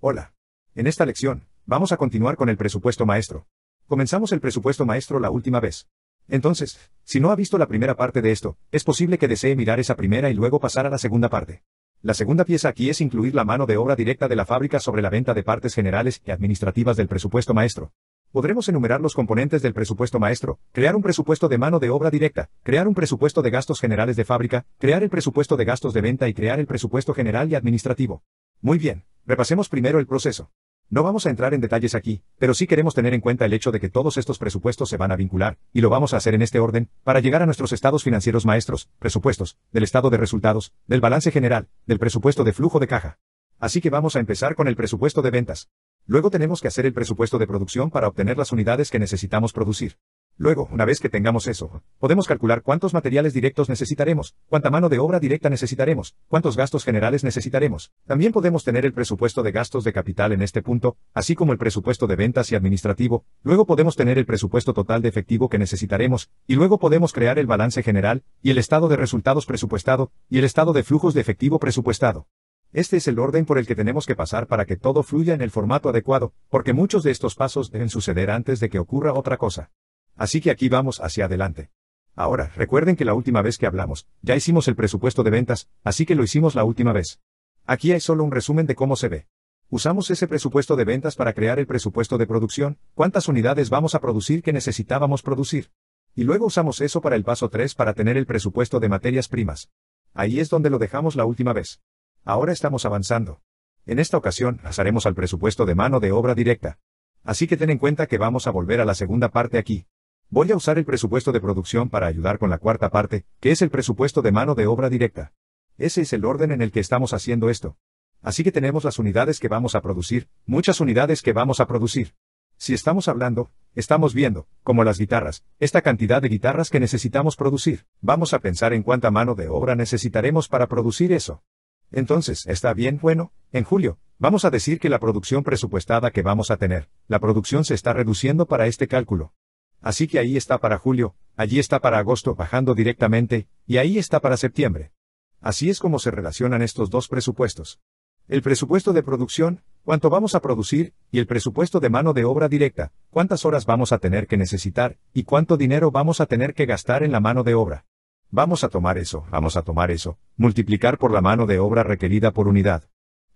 Hola. En esta lección, vamos a continuar con el presupuesto maestro. Comenzamos el presupuesto maestro la última vez. Entonces, si no ha visto la primera parte de esto, es posible que desee mirar esa primera y luego pasar a la segunda parte. La segunda pieza aquí es incluir la mano de obra directa de la fábrica sobre la venta de partes generales y administrativas del presupuesto maestro. Podremos enumerar los componentes del presupuesto maestro, crear un presupuesto de mano de obra directa, crear un presupuesto de gastos generales de fábrica, crear el presupuesto de gastos de venta y crear el presupuesto general y administrativo. Muy bien, repasemos primero el proceso. No vamos a entrar en detalles aquí, pero sí queremos tener en cuenta el hecho de que todos estos presupuestos se van a vincular, y lo vamos a hacer en este orden, para llegar a nuestros estados financieros maestros, presupuestos, del estado de resultados, del balance general, del presupuesto de flujo de caja. Así que vamos a empezar con el presupuesto de ventas. Luego tenemos que hacer el presupuesto de producción para obtener las unidades que necesitamos producir. Luego, una vez que tengamos eso, podemos calcular cuántos materiales directos necesitaremos, cuánta mano de obra directa necesitaremos, cuántos gastos generales necesitaremos. También podemos tener el presupuesto de gastos de capital en este punto, así como el presupuesto de ventas y administrativo, luego podemos tener el presupuesto total de efectivo que necesitaremos, y luego podemos crear el balance general, y el estado de resultados presupuestado, y el estado de flujos de efectivo presupuestado. Este es el orden por el que tenemos que pasar para que todo fluya en el formato adecuado, porque muchos de estos pasos deben suceder antes de que ocurra otra cosa. Así que aquí vamos hacia adelante. Ahora, recuerden que la última vez que hablamos, ya hicimos el presupuesto de ventas, así que lo hicimos la última vez. Aquí hay solo un resumen de cómo se ve. Usamos ese presupuesto de ventas para crear el presupuesto de producción, cuántas unidades vamos a producir que necesitábamos producir. Y luego usamos eso para el paso 3 para tener el presupuesto de materias primas. Ahí es donde lo dejamos la última vez. Ahora estamos avanzando. En esta ocasión, pasaremos al presupuesto de mano de obra directa. Así que ten en cuenta que vamos a volver a la segunda parte aquí. Voy a usar el presupuesto de producción para ayudar con la cuarta parte, que es el presupuesto de mano de obra directa. Ese es el orden en el que estamos haciendo esto. Así que tenemos las unidades que vamos a producir, muchas unidades que vamos a producir. Si estamos hablando, estamos viendo, como las guitarras, esta cantidad de guitarras que necesitamos producir. Vamos a pensar en cuánta mano de obra necesitaremos para producir eso. Entonces, está bien, bueno, en julio, vamos a decir que la producción presupuestada que vamos a tener, la producción se está reduciendo para este cálculo. Así que ahí está para julio, allí está para agosto bajando directamente, y ahí está para septiembre. Así es como se relacionan estos dos presupuestos. El presupuesto de producción, cuánto vamos a producir, y el presupuesto de mano de obra directa, cuántas horas vamos a tener que necesitar, y cuánto dinero vamos a tener que gastar en la mano de obra. Vamos a tomar eso, vamos a tomar eso, multiplicar por la mano de obra requerida por unidad.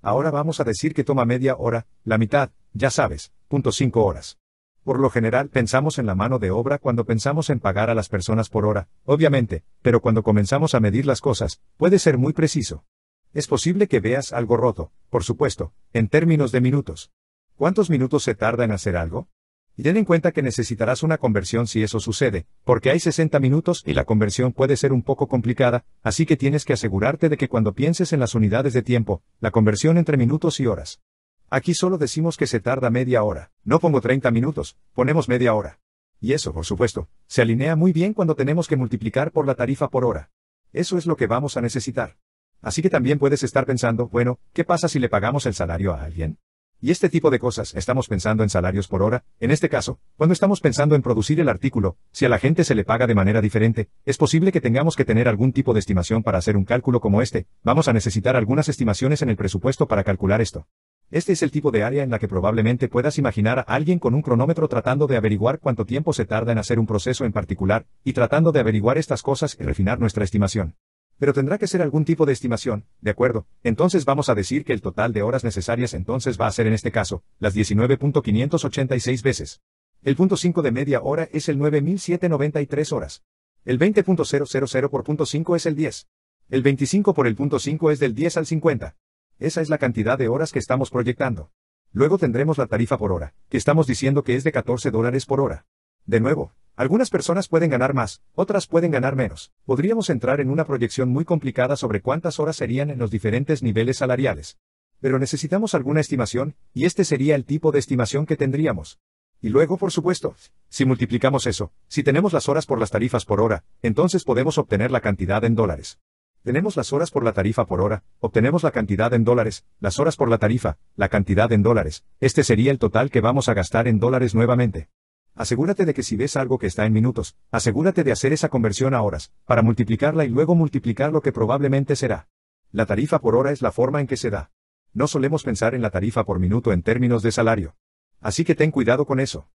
Ahora vamos a decir que toma media hora, la mitad, ya sabes, punto cinco horas. Por lo general pensamos en la mano de obra cuando pensamos en pagar a las personas por hora, obviamente, pero cuando comenzamos a medir las cosas, puede ser muy preciso. Es posible que veas algo roto, por supuesto, en términos de minutos. ¿Cuántos minutos se tarda en hacer algo? Y ten en cuenta que necesitarás una conversión si eso sucede, porque hay 60 minutos y la conversión puede ser un poco complicada, así que tienes que asegurarte de que cuando pienses en las unidades de tiempo, la conversión entre minutos y horas Aquí solo decimos que se tarda media hora, no pongo 30 minutos, ponemos media hora. Y eso, por supuesto, se alinea muy bien cuando tenemos que multiplicar por la tarifa por hora. Eso es lo que vamos a necesitar. Así que también puedes estar pensando, bueno, ¿qué pasa si le pagamos el salario a alguien? Y este tipo de cosas, estamos pensando en salarios por hora, en este caso, cuando estamos pensando en producir el artículo, si a la gente se le paga de manera diferente, es posible que tengamos que tener algún tipo de estimación para hacer un cálculo como este, vamos a necesitar algunas estimaciones en el presupuesto para calcular esto. Este es el tipo de área en la que probablemente puedas imaginar a alguien con un cronómetro tratando de averiguar cuánto tiempo se tarda en hacer un proceso en particular, y tratando de averiguar estas cosas y refinar nuestra estimación. Pero tendrá que ser algún tipo de estimación, ¿de acuerdo? Entonces vamos a decir que el total de horas necesarias entonces va a ser en este caso, las 19.586 veces. El punto 5 de media hora es el 9.793 horas. El 20.000 por punto 5 es el 10. El 25 por el punto 5 es del 10 al 50. Esa es la cantidad de horas que estamos proyectando. Luego tendremos la tarifa por hora, que estamos diciendo que es de 14 dólares por hora. De nuevo, algunas personas pueden ganar más, otras pueden ganar menos. Podríamos entrar en una proyección muy complicada sobre cuántas horas serían en los diferentes niveles salariales. Pero necesitamos alguna estimación, y este sería el tipo de estimación que tendríamos. Y luego, por supuesto, si multiplicamos eso, si tenemos las horas por las tarifas por hora, entonces podemos obtener la cantidad en dólares. Tenemos las horas por la tarifa por hora, obtenemos la cantidad en dólares, las horas por la tarifa, la cantidad en dólares, este sería el total que vamos a gastar en dólares nuevamente. Asegúrate de que si ves algo que está en minutos, asegúrate de hacer esa conversión a horas, para multiplicarla y luego multiplicar lo que probablemente será. La tarifa por hora es la forma en que se da. No solemos pensar en la tarifa por minuto en términos de salario. Así que ten cuidado con eso.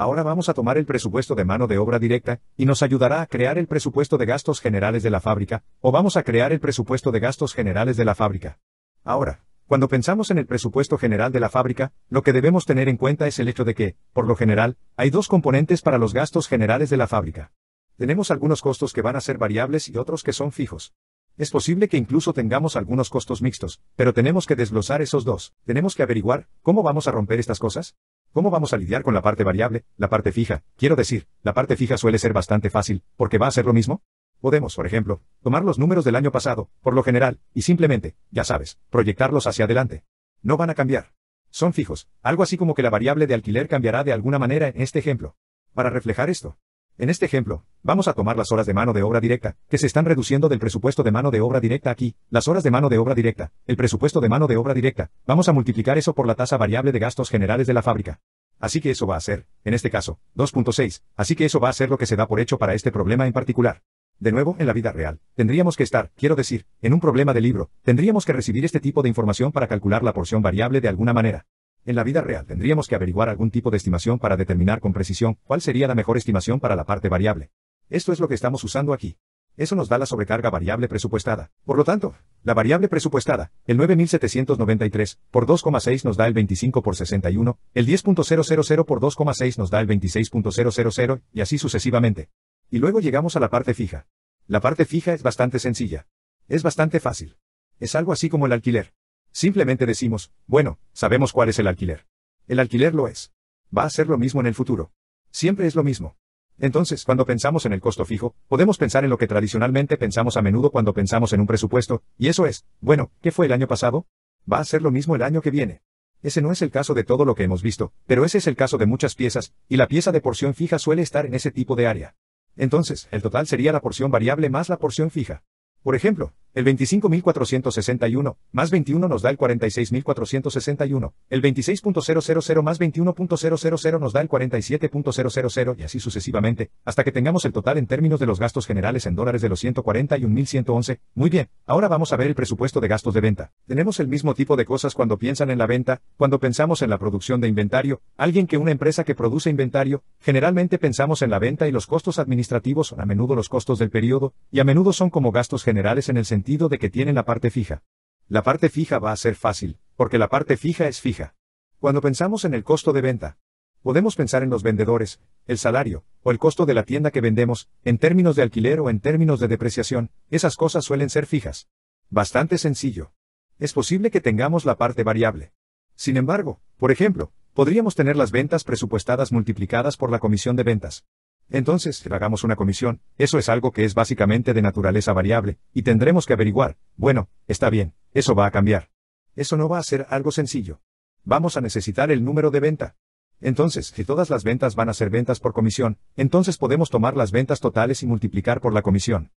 Ahora vamos a tomar el presupuesto de mano de obra directa, y nos ayudará a crear el presupuesto de gastos generales de la fábrica, o vamos a crear el presupuesto de gastos generales de la fábrica. Ahora, cuando pensamos en el presupuesto general de la fábrica, lo que debemos tener en cuenta es el hecho de que, por lo general, hay dos componentes para los gastos generales de la fábrica. Tenemos algunos costos que van a ser variables y otros que son fijos. Es posible que incluso tengamos algunos costos mixtos, pero tenemos que desglosar esos dos. Tenemos que averiguar, ¿cómo vamos a romper estas cosas? ¿Cómo vamos a lidiar con la parte variable, la parte fija? Quiero decir, la parte fija suele ser bastante fácil, porque va a ser lo mismo. Podemos, por ejemplo, tomar los números del año pasado, por lo general, y simplemente, ya sabes, proyectarlos hacia adelante. No van a cambiar. Son fijos, algo así como que la variable de alquiler cambiará de alguna manera en este ejemplo. Para reflejar esto, en este ejemplo, vamos a tomar las horas de mano de obra directa, que se están reduciendo del presupuesto de mano de obra directa aquí, las horas de mano de obra directa, el presupuesto de mano de obra directa, vamos a multiplicar eso por la tasa variable de gastos generales de la fábrica. Así que eso va a ser, en este caso, 2.6, así que eso va a ser lo que se da por hecho para este problema en particular. De nuevo, en la vida real, tendríamos que estar, quiero decir, en un problema de libro, tendríamos que recibir este tipo de información para calcular la porción variable de alguna manera. En la vida real tendríamos que averiguar algún tipo de estimación para determinar con precisión cuál sería la mejor estimación para la parte variable. Esto es lo que estamos usando aquí. Eso nos da la sobrecarga variable presupuestada. Por lo tanto, la variable presupuestada, el 9793, por 2,6 nos da el 25 por 61, el 10.000 por 2,6 nos da el 26.000 y así sucesivamente. Y luego llegamos a la parte fija. La parte fija es bastante sencilla. Es bastante fácil. Es algo así como el alquiler. Simplemente decimos, bueno, sabemos cuál es el alquiler. El alquiler lo es. Va a ser lo mismo en el futuro. Siempre es lo mismo. Entonces, cuando pensamos en el costo fijo, podemos pensar en lo que tradicionalmente pensamos a menudo cuando pensamos en un presupuesto, y eso es, bueno, ¿qué fue el año pasado? Va a ser lo mismo el año que viene. Ese no es el caso de todo lo que hemos visto, pero ese es el caso de muchas piezas, y la pieza de porción fija suele estar en ese tipo de área. Entonces, el total sería la porción variable más la porción fija. Por ejemplo, el 25.461, más 21 nos da el 46.461, el 26.000 más 21.000 nos da el 47.000 y así sucesivamente, hasta que tengamos el total en términos de los gastos generales en dólares de los 141.111. Muy bien, ahora vamos a ver el presupuesto de gastos de venta. Tenemos el mismo tipo de cosas cuando piensan en la venta, cuando pensamos en la producción de inventario, alguien que una empresa que produce inventario, generalmente pensamos en la venta y los costos administrativos son a menudo los costos del periodo, y a menudo son como gastos generales en el sentido de que tienen la parte fija. La parte fija va a ser fácil, porque la parte fija es fija. Cuando pensamos en el costo de venta, podemos pensar en los vendedores, el salario, o el costo de la tienda que vendemos, en términos de alquiler o en términos de depreciación, esas cosas suelen ser fijas. Bastante sencillo. Es posible que tengamos la parte variable. Sin embargo, por ejemplo, podríamos tener las ventas presupuestadas multiplicadas por la comisión de ventas. Entonces, hagamos una comisión, eso es algo que es básicamente de naturaleza variable, y tendremos que averiguar, bueno, está bien, eso va a cambiar. Eso no va a ser algo sencillo. Vamos a necesitar el número de venta. Entonces, si todas las ventas van a ser ventas por comisión, entonces podemos tomar las ventas totales y multiplicar por la comisión.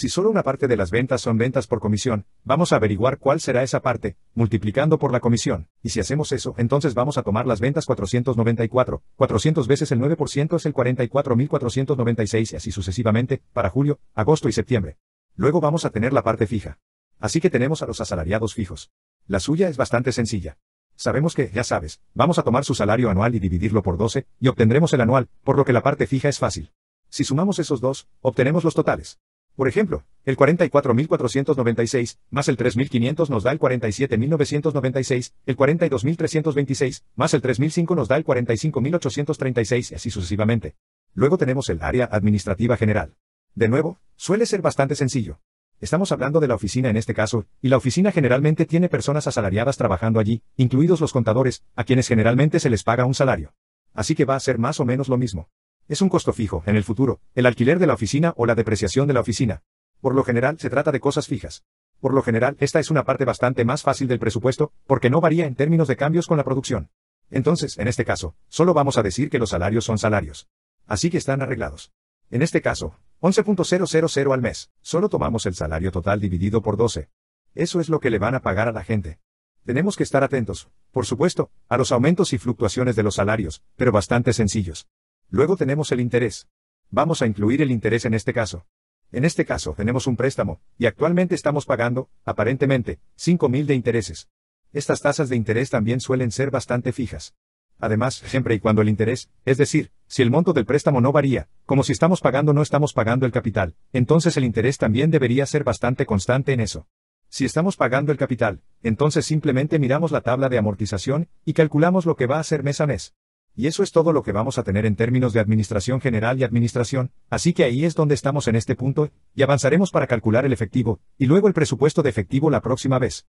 Si solo una parte de las ventas son ventas por comisión, vamos a averiguar cuál será esa parte, multiplicando por la comisión, y si hacemos eso, entonces vamos a tomar las ventas 494, 400 veces el 9% es el 44.496 y así sucesivamente, para julio, agosto y septiembre. Luego vamos a tener la parte fija. Así que tenemos a los asalariados fijos. La suya es bastante sencilla. Sabemos que, ya sabes, vamos a tomar su salario anual y dividirlo por 12, y obtendremos el anual, por lo que la parte fija es fácil. Si sumamos esos dos, obtenemos los totales. Por ejemplo, el 44.496, más el 3.500 nos da el 47.996, el 42.326, más el 3.005 nos da el 45.836 y así sucesivamente. Luego tenemos el área administrativa general. De nuevo, suele ser bastante sencillo. Estamos hablando de la oficina en este caso, y la oficina generalmente tiene personas asalariadas trabajando allí, incluidos los contadores, a quienes generalmente se les paga un salario. Así que va a ser más o menos lo mismo. Es un costo fijo, en el futuro, el alquiler de la oficina o la depreciación de la oficina. Por lo general se trata de cosas fijas. Por lo general esta es una parte bastante más fácil del presupuesto, porque no varía en términos de cambios con la producción. Entonces, en este caso, solo vamos a decir que los salarios son salarios. Así que están arreglados. En este caso, 11.000 al mes, solo tomamos el salario total dividido por 12. Eso es lo que le van a pagar a la gente. Tenemos que estar atentos, por supuesto, a los aumentos y fluctuaciones de los salarios, pero bastante sencillos. Luego tenemos el interés. Vamos a incluir el interés en este caso. En este caso tenemos un préstamo, y actualmente estamos pagando, aparentemente, 5.000 de intereses. Estas tasas de interés también suelen ser bastante fijas. Además, siempre y cuando el interés, es decir, si el monto del préstamo no varía, como si estamos pagando no estamos pagando el capital, entonces el interés también debería ser bastante constante en eso. Si estamos pagando el capital, entonces simplemente miramos la tabla de amortización y calculamos lo que va a ser mes a mes y eso es todo lo que vamos a tener en términos de administración general y administración, así que ahí es donde estamos en este punto, y avanzaremos para calcular el efectivo, y luego el presupuesto de efectivo la próxima vez.